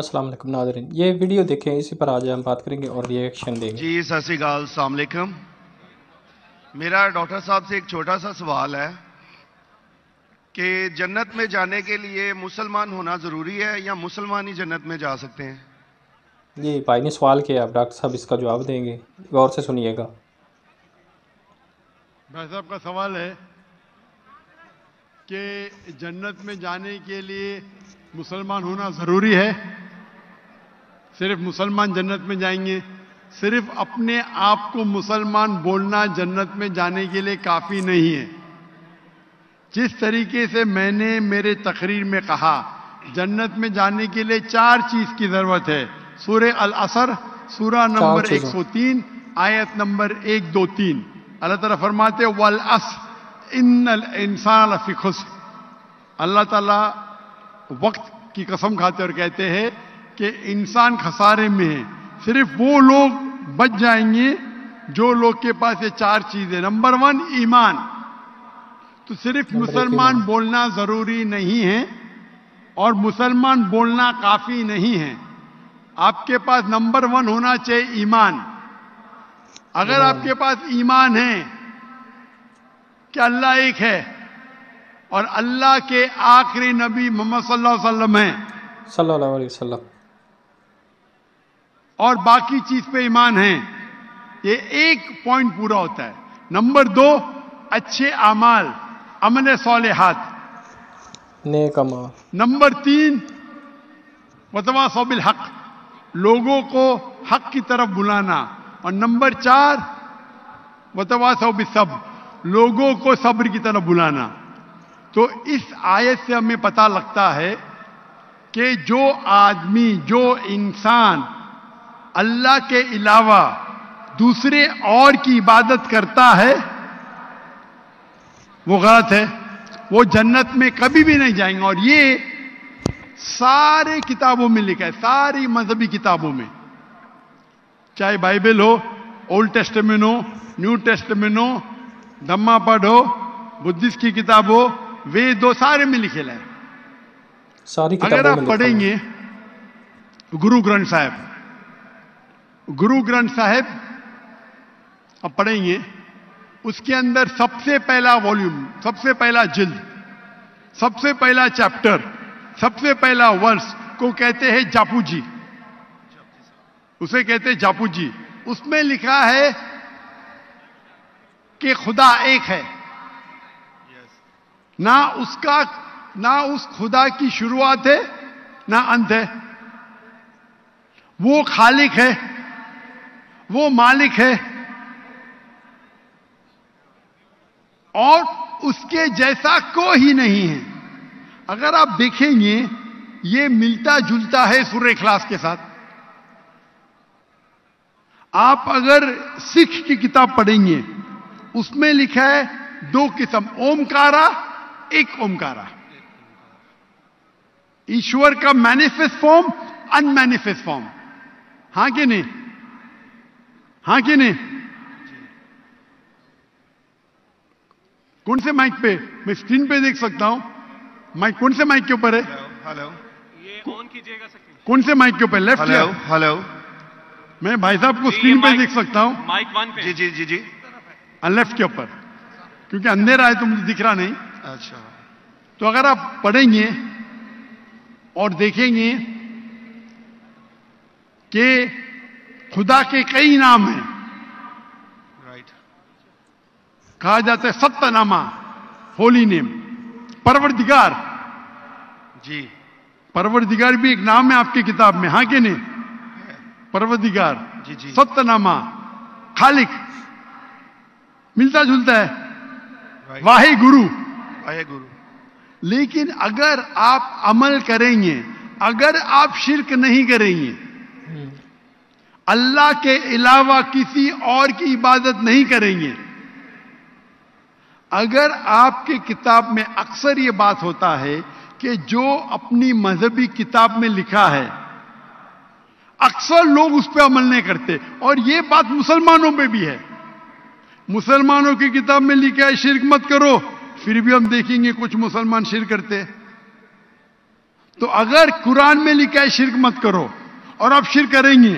अस्सलाम वालेकुम नाजरीन ये वीडियो देखें इसी पर आज हम बात करेंगे और रिएक्शन देंगे जी सत श्रीकाल मेरा डॉक्टर साहब से एक छोटा सा सवाल है कि जन्नत में जाने के लिए मुसलमान होना ज़रूरी है या मुसलमान ही जन्नत में जा सकते हैं जी भाई ने सवाल किया आप डॉक्टर साहब इसका जवाब देंगे गौर से सुनिएगा भाई साहब का सवाल है कि जन्नत में जाने के लिए मुसलमान होना ज़रूरी है सिर्फ मुसलमान जन्नत में जाएंगे सिर्फ अपने आप को मुसलमान बोलना जन्नत में जाने के लिए काफ़ी नहीं है जिस तरीके से मैंने मेरे तकरीर में कहा जन्नत में जाने के लिए चार चीज़ की ज़रूरत है सूर्य अल असर सूरा नंबर 103 आयत नंबर तीन अल्लाह ताला फरमाते वल अस इन इंसान फ़िखुस अल्लाह ताला वक्त की कसम खाते और कहते हैं कि इंसान खसारे में है सिर्फ वो लोग बच जाएंगे जो लोग के पास ये चार चीजें नंबर वन ईमान तो सिर्फ मुसलमान बोलना जरूरी नहीं है और मुसलमान बोलना काफी नहीं है आपके पास नंबर वन होना चाहिए ईमान अगर आपके पास ईमान है कि अल्लाह एक है और अल्लाह के आखिरी नबी मोहम्मद सल्लल्लाहु अलैहि वसल्लम हैं सल्लल्लाहु अलैहि वसल्लम और बाकी चीज पे ईमान है ये एक पॉइंट पूरा होता है नंबर दो अच्छे अमाल अमन सौले हाथ नेक नंबर तीन वतवा सौबिल हक लोगों को हक की तरफ बुलाना और नंबर चार वतवा सौबिल सब लोगों को सब्र की तरफ बुलाना तो इस आयत से हमें पता लगता है कि जो आदमी जो इंसान अल्लाह के अलावा दूसरे और की इबादत करता है वो गलत है वो जन्नत में कभी भी नहीं जाएंगे और ये सारे किताबों में लिखा है सारी मजहबी किताबों में चाहे बाइबल हो ओल्ड टेस्टमेंट हो न्यू टेस्टमेंट हो धम्मा पढ़ हो बुद्धिस्ट की किताब हो वे दो सारे में लिखे लाए सारी अगर आप पढ़ेंगे गुरु ग्रंथ साहब गुरु ग्रंथ साहिब अब पढ़ेंगे उसके अंदर सबसे पहला वॉल्यूम सबसे पहला जिल्द सबसे पहला चैप्टर सबसे पहला वर्ष को कहते हैं जापू जी उसे कहते हैं जापू जी उसमें लिखा है कि खुदा एक है ना उसका ना उस खुदा की शुरुआत है ना अंत है वो खालिक है वो मालिक है और उसके जैसा कोई नहीं है अगर आप देखेंगे ये मिलता जुलता है सूर्य खिलास के साथ आप अगर सिख की किताब पढ़ेंगे उसमें लिखा है दो किस्म ओमकारा एक ओमकारा ईश्वर का मैनिफेस्ट फॉर्म अनमैनिफेस्ट फॉर्म हां कि नहीं हाँ कि नहीं कौन से माइक पे मैं स्क्रीन पे देख सकता हूं माइक कौन से माइक के ऊपर है हेलो ये ऑन कीजिएगा कौन से माइक के ऊपर लेफ्ट हेलो हेलो मैं भाई साहब को स्क्रीन पे देख सकता हूं माइक वन पे जी जी जी जी लेफ्ट हाँ, के ऊपर क्योंकि अंधेरा है तो मुझे दिख रहा नहीं अच्छा तो अगर आप पढ़ेंगे और देखेंगे कि खुदा के कई नाम हैं राइट कहा जाता है सत्यनामा होली नेम परवरदिगार जी परवरदिगार भी एक नाम है आपकी किताब में हाँ के नहीं परवरदिगार जी जी सत्यनामा खालिक मिलता जुलता है वाहे गुरु वाहे गुरु लेकिन अगर आप अमल करेंगे अगर आप शिरक नहीं करेंगे हम्म। अल्लाह के अलावा किसी और की इबादत नहीं करेंगे अगर आपके किताब में अक्सर यह बात होता है कि जो अपनी मजहबी किताब में लिखा है अक्सर लोग उस पर अमल नहीं करते और यह बात मुसलमानों में भी है मुसलमानों की किताब में लिखा है शिरक मत करो फिर भी हम देखेंगे कुछ मुसलमान शिर करते तो अगर कुरान में लिखा है शिरक मत करो और आप शिर करेंगे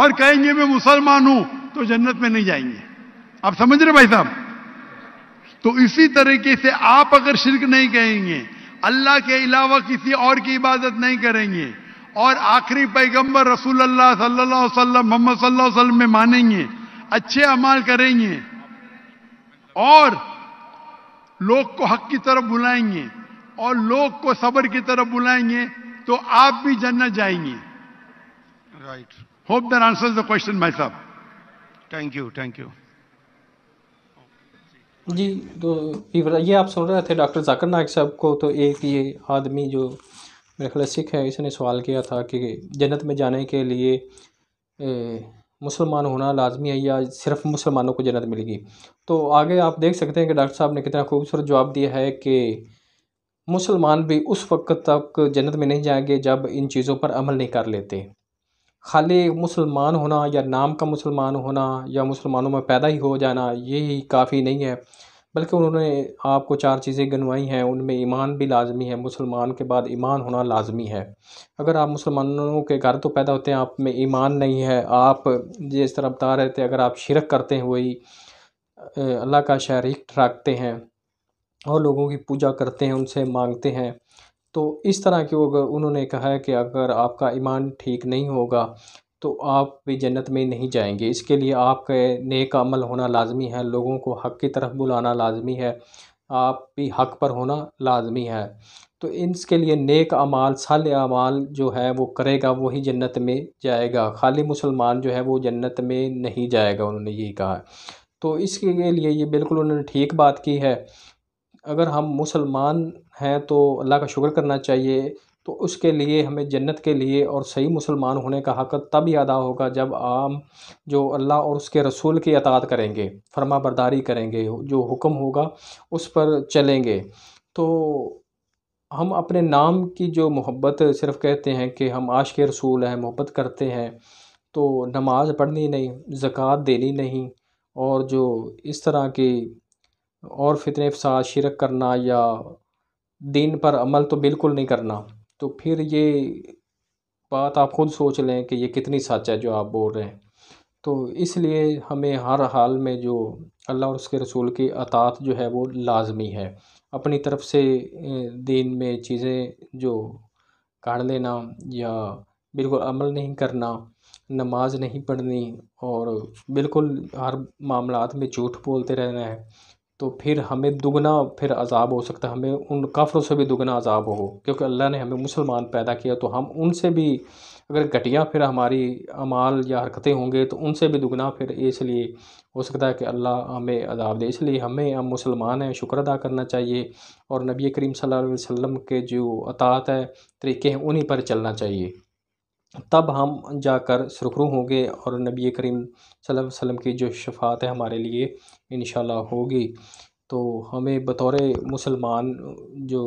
और कहेंगे मैं मुसलमान हूं तो जन्नत में नहीं जाएंगे आप समझ रहे भाई साहब तो इसी तरीके से आप अगर शिरक नहीं कहेंगे अल्लाह के अलावा किसी और की इबादत नहीं करेंगे और आखिरी पैगंबर रसूल अल्लाह सल्लल्लाहु अलैहि वसल्लम मोहम्मद सल्लल्लाहु अलैहि वसल्लम में मानेंगे अच्छे अमाल करेंगे और लोग को हक की तरफ बुलाएंगे और लोग को सबर की तरफ बुलाएंगे तो आप भी जन्नत जाएंगे right right. Hope that answers the question, भाई साहब थैंक यू थैंक यू जी तो ये आप सुन रहे थे डॉक्टर जाकर नायक साहब को तो एक ये आदमी जो मेरे ख्याल सिख है इसने सवाल किया था कि जन्नत में जाने के लिए मुसलमान होना लाजमी है या सिर्फ मुसलमानों को जन्नत मिलेगी तो आगे आप देख सकते हैं कि डॉक्टर साहब ने कितना खूबसूरत जवाब दिया है कि मुसलमान भी उस वक्त तक जन्नत में नहीं जाएंगे जब इन चीज़ों पर अमल नहीं कर लेते खाली मुसलमान होना या नाम का मुसलमान होना या मुसलमानों में पैदा ही हो जाना ये ही काफ़ी नहीं है बल्कि उन्होंने आपको चार चीज़ें गनवाई हैं उनमें ईमान भी लाजमी है मुसलमान के बाद ईमान होना लाजमी है अगर आप मुसलमानों के घर तो पैदा होते हैं आप में ईमान नहीं है आप जिस तरह बता रहे थे अगर आप शिरक करते हैं वही अल्लाह का शरीक रखते हैं और लोगों की पूजा करते हैं उनसे मांगते हैं तो इस तरह की अगर उन्होंने कहा है कि अगर आपका ईमान ठीक नहीं होगा तो आप भी जन्नत में नहीं जाएंगे इसके लिए आपके नेक अमल होना लाजमी है लोगों को हक की तरफ बुलाना लाजमी है आप भी हक पर होना लाजमी है तो इसके लिए नेक अमाल साल अमाल जो है वो करेगा वही जन्नत में जाएगा खाली मुसलमान जो है वो जन्नत में नहीं जाएगा उन्होंने यही कहा तो इसके लिए ये बिल्कुल उन्होंने ठीक बात की है अगर हम मुसलमान हैं तो अल्लाह का शुक्र करना चाहिए तो उसके लिए हमें जन्नत के लिए और सही मुसलमान होने का हक़ तब ही अदा होगा जब आम जो अल्लाह और उसके रसूल की अतात करेंगे फरमा बरदारी करेंगे जो हुक्म होगा उस पर चलेंगे तो हम अपने नाम की जो मोहब्बत सिर्फ कहते हैं कि हम आश के रसूल हैं मोहब्बत करते हैं तो नमाज़ पढ़नी नहीं ज़क़़त देनी नहीं और जो इस तरह की और फितने फसाद शिरक करना या दीन पर अमल तो बिल्कुल नहीं करना तो फिर ये बात आप खुद सोच लें कि ये कितनी सच है जो आप बोल रहे हैं तो इसलिए हमें हर हाल में जो अल्लाह और उसके रसूल की अतात जो है वो लाजमी है अपनी तरफ से दीन में चीज़ें जो काट लेना या बिल्कुल अमल नहीं करना नमाज नहीं पढ़नी और बिल्कुल हर मामला में झूठ बोलते रहना है तो फिर हमें दुगना फिर अजाब हो सकता है हमें उन काफ़रों से भी दुगना अजाब हो क्योंकि अल्लाह ने हमें मुसलमान पैदा किया तो हम उनसे भी अगर घटिया फिर हमारी अमाल या हरकतें होंगे तो उनसे भी दुगना फिर इसलिए हो सकता है कि अल्लाह हमें अजाब दे इसलिए हमें हम मुसलमान हैं शुक्र अदा करना चाहिए और नबी करीम सल्लल्लाहु अलैहि वसल्लम के जो अतात है तरीके हैं उन्हीं पर चलना चाहिए तब हम जाकर सुरखरू होंगे और नबी करीम सल्लल्लाहु अलैहि वसल्लम की जो शफात है हमारे लिए इन होगी तो हमें बतौर मुसलमान जो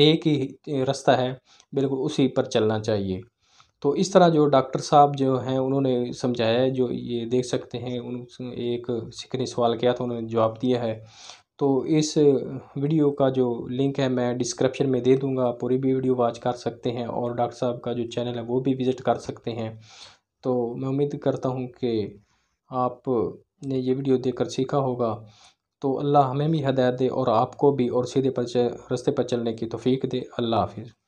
नेक ही रास्ता है बिल्कुल उसी पर चलना चाहिए तो इस तरह जो डॉक्टर साहब जो हैं उन्होंने समझाया है जो ये देख सकते हैं उन एक सिख ने सवाल किया था उन्होंने जवाब दिया है तो इस वीडियो का जो लिंक है मैं डिस्क्रिप्शन में दे दूंगा पूरी भी वीडियो वॉच कर सकते हैं और डॉक्टर साहब का जो चैनल है वो भी विज़िट कर सकते हैं तो मैं उम्मीद करता हूँ कि आप ने ये वीडियो देखकर सीखा होगा तो अल्लाह हमें भी हदायत दे और आपको भी और सीधे पर रस्ते पर चलने की तोफ़ी दे अल्लाह हाफिज़